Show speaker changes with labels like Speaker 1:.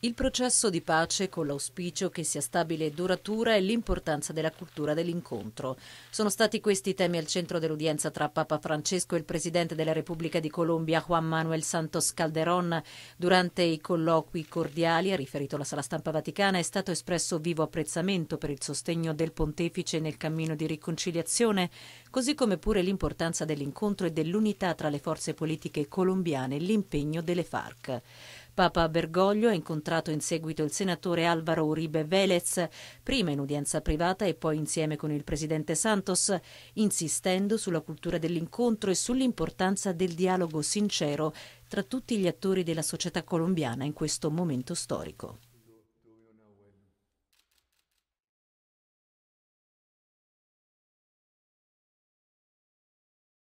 Speaker 1: Il processo di pace con l'auspicio che sia stabile e duratura e l'importanza della cultura dell'incontro. Sono stati questi i temi al centro dell'udienza tra Papa Francesco e il Presidente della Repubblica di Colombia Juan Manuel Santos Calderón. Durante i colloqui cordiali, ha riferito la sala stampa vaticana, è stato espresso vivo apprezzamento per il sostegno del pontefice nel cammino di riconciliazione, così come pure l'importanza dell'incontro e dell'unità tra le forze politiche colombiane e l'impegno delle FARC. Papa Bergoglio ha incontrato in seguito il senatore Alvaro Uribe Velez, prima in udienza privata e poi insieme con il presidente Santos, insistendo sulla cultura dell'incontro e sull'importanza del dialogo sincero tra tutti gli attori della società colombiana in questo momento storico.